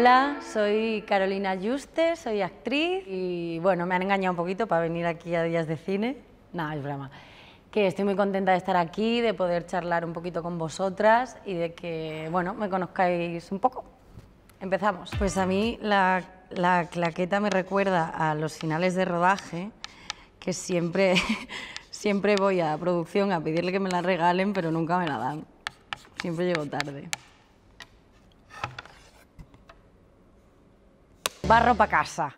Hola, soy Carolina Juste, soy actriz y bueno, me han engañado un poquito para venir aquí a Días de Cine. Nada, es broma. Que estoy muy contenta de estar aquí, de poder charlar un poquito con vosotras y de que, bueno, me conozcáis un poco. Empezamos. Pues a mí la, la claqueta me recuerda a los finales de rodaje, que siempre, siempre voy a producción a pedirle que me la regalen, pero nunca me la dan. Siempre llego tarde. barro para casa.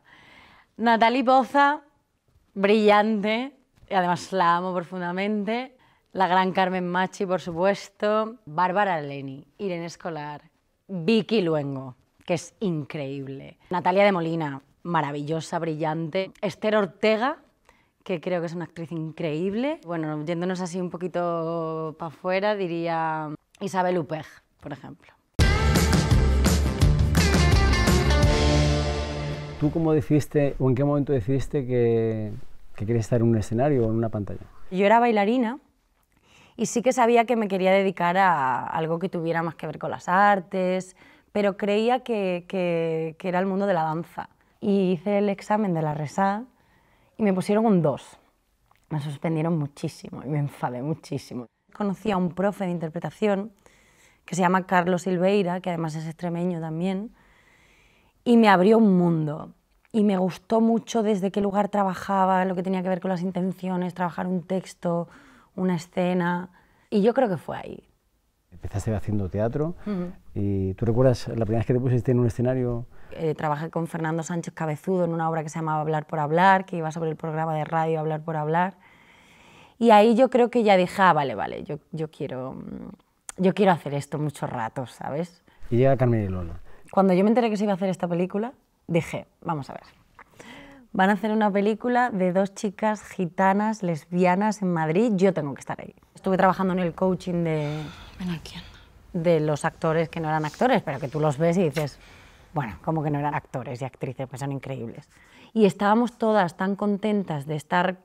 Natalie Poza, brillante, y además la amo profundamente. La gran Carmen Machi, por supuesto. Bárbara Leni, Irene Escolar, Vicky Luengo, que es increíble. Natalia de Molina, maravillosa, brillante. Esther Ortega, que creo que es una actriz increíble. Bueno, yéndonos así un poquito para afuera, diría Isabel Upeg, por ejemplo. ¿Tú cómo decidiste o en qué momento decidiste que, querías estar en un escenario o en una pantalla? Yo era bailarina y sí que sabía que me quería dedicar a algo que tuviera más que ver con las artes, pero creía que, era el mundo de la danza. Y hice el examen de la RESA y me pusieron un 2. Me suspendieron muchísimo y me enfadé muchísimo. Conocí a un profe de interpretación que se llama Carlos Silveira, que además es extremeño también, y me abrió un mundo. Y me gustó mucho desde qué lugar trabajaba, lo que tenía que ver con las intenciones, trabajar un texto, una escena. Y yo creo que fue ahí. Empezaste haciendo teatro. y ¿Tú recuerdas la primera vez que te pusiste en un escenario? Eh, trabajé con Fernando Sánchez Cabezudo en una obra que se llamaba Hablar por Hablar, que iba sobre el programa de radio Hablar por Hablar. Y ahí yo creo que ya dije, ah, vale, vale, yo, yo, quiero, mm, yo quiero hacer esto muchos ratos ¿sabes? Y llega Carmen Lola. Cuando yo me enteré que se iba a hacer esta película, dije, vamos a ver, van a hacer una película de dos chicas gitanas, lesbianas en Madrid, yo tengo que estar ahí. Estuve trabajando en el coaching de... De los actores que no eran actores, pero que tú los ves y dices, bueno, como que no eran actores y actrices, pues son increíbles. Y estábamos todas tan contentas de estar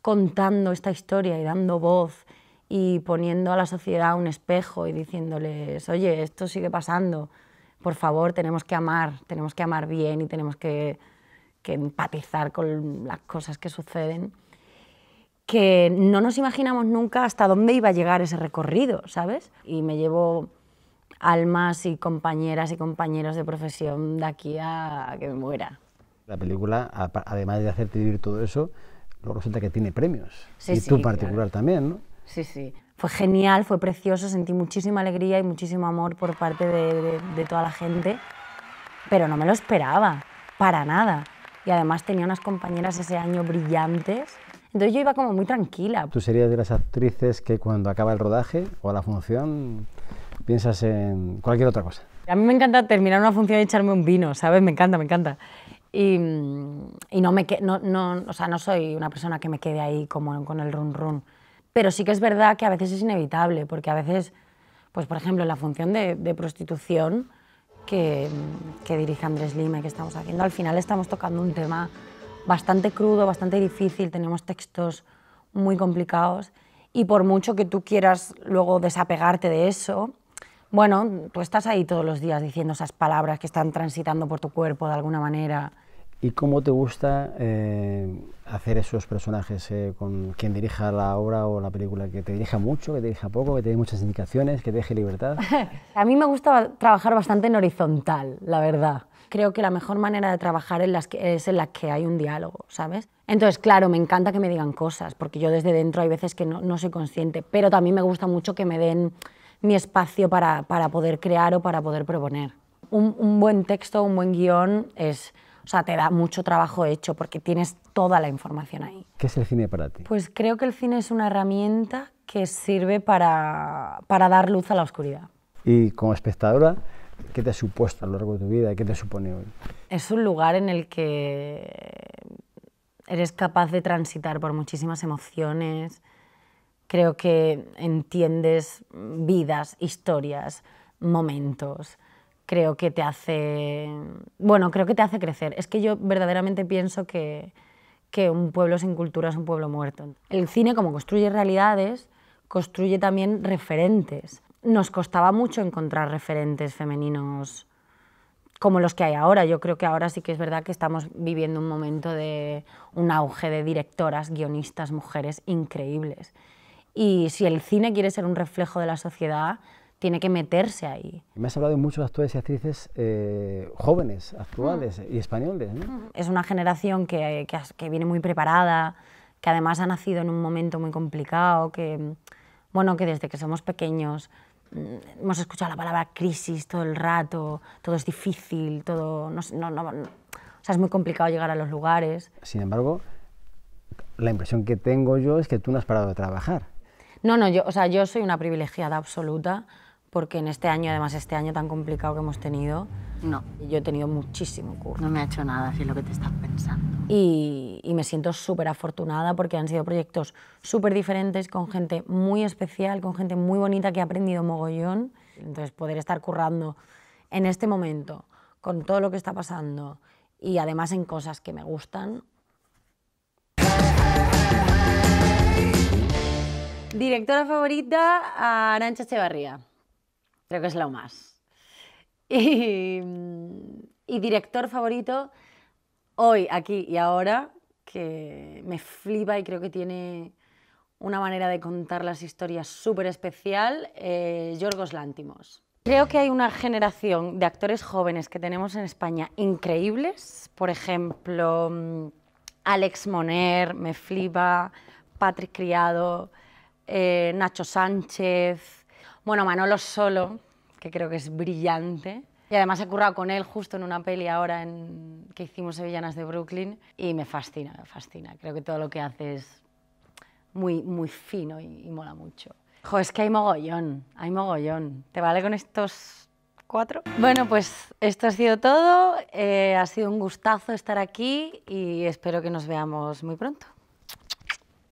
contando esta historia y dando voz y poniendo a la sociedad un espejo y diciéndoles, oye, esto sigue pasando, por favor, tenemos que amar, tenemos que amar bien y tenemos que, empatizar con las cosas que suceden, que no nos imaginamos nunca hasta dónde iba a llegar ese recorrido, ¿sabes? Y me llevo almas y compañeras y compañeros de profesión de aquí a que me muera. La película, además de hacerte vivir todo eso, luego resulta que tiene premios. y tú particular también, ¿no? Sí, sí fue genial, fue precioso, sentí muchísima alegría y muchísimo amor por parte de, toda la gente, pero no me lo esperaba, para nada. Y además tenía unas compañeras ese año brillantes, entonces yo iba como muy tranquila. ¿Tú serías de las actrices que cuando acaba el rodaje o la función piensas en cualquier otra cosa? A mí me encanta terminar una función y echarme un vino, ¿sabes? Me encanta, me encanta. Y, no me o sea, no soy una persona que me quede ahí como con el run run. Pero sí que es verdad que a veces es inevitable, porque a veces, pues por ejemplo, la función de, prostitución que, que, dirige Andrés Lima y que estamos haciendo, al final estamos tocando un tema bastante crudo, bastante difícil, tenemos textos muy complicados y por mucho que tú quieras luego desapegarte de eso, bueno, tú estás ahí todos los días diciendo esas palabras que están transitando por tu cuerpo de alguna manera. ¿Y cómo te gusta eh, hacer esos personajes eh, con quien dirija la obra o la película? ¿Que te dirija mucho, que te dirija poco, que te dé muchas indicaciones, que te deje libertad? a mí me gusta trabajar bastante en horizontal, la verdad. Creo que la mejor manera de trabajar es en la que hay un diálogo, ¿sabes? Entonces, claro, me encanta que me digan cosas, porque yo desde dentro hay veces que no, no soy consciente, pero también me gusta mucho que me den mi espacio para, para poder crear o para poder proponer. Un, un buen texto, un buen guión es o sea, te da mucho trabajo hecho porque tienes toda la información ahí. ¿Qué es el cine para ti? Pues creo que el cine es una herramienta que sirve para, dar luz a la oscuridad. Y como espectadora, ¿qué te ha supuesto a lo largo de tu vida? y ¿Qué te supone hoy? Es un lugar en el que eres capaz de transitar por muchísimas emociones. Creo que entiendes vidas, historias, momentos creo que te hace, bueno, creo que te hace crecer. Es que yo verdaderamente pienso que, que un pueblo sin cultura es un pueblo muerto. El cine, como construye realidades, construye también referentes. Nos costaba mucho encontrar referentes femeninos como los que hay ahora. Yo creo que ahora sí que es verdad que estamos viviendo un momento de un auge de directoras, guionistas, mujeres increíbles. Y si el cine quiere ser un reflejo de la sociedad, tiene que meterse ahí. Me has hablado de muchos actores y actrices eh, jóvenes, actuales mm. y españoles. Mm. Es una generación que, que, viene muy preparada, que además ha nacido en un momento muy complicado, que, bueno, que desde que somos pequeños mm, hemos escuchado la palabra crisis todo el rato, todo es difícil, todo... No, sea, es muy complicado llegar a los lugares. Sin embargo, la impresión que tengo yo es que tú no has parado de trabajar. No, no, yo, o sea, yo soy una privilegiada absoluta porque en este año, además este año tan complicado que hemos tenido, no. Yo he tenido muchísimo curro. No me ha hecho nada, si es lo que te estás pensando. Y, y me siento súper afortunada porque han sido proyectos súper diferentes, con gente muy especial, con gente muy bonita que ha aprendido mogollón. Entonces, poder estar currando en este momento, con todo lo que está pasando y además en cosas que me gustan. Directora favorita, Arancha Echevarría creo que es lo más. Y, director favorito, hoy, aquí y ahora, que me flipa y creo que tiene una manera de contar las historias súper especial, eh, Yorgos Lántimos. Creo que hay una generación de actores jóvenes que tenemos en España increíbles. Por ejemplo, mm, Alex Moner, me flipa, Patrick Criado, eh, Nacho Sánchez, bueno, Manolo Solo, que creo que es brillante. Y además he currado con él justo en una peli ahora en, que hicimos Sevillanas de Brooklyn y me fascina, me fascina. Creo que todo lo que hace es muy, muy fino y, mola mucho. Jo, es que hay mogollón, hay mogollón. ¿Te vale con estos cuatro? Bueno, pues esto ha sido todo. Eh, ha sido un gustazo estar aquí y espero que nos veamos muy pronto.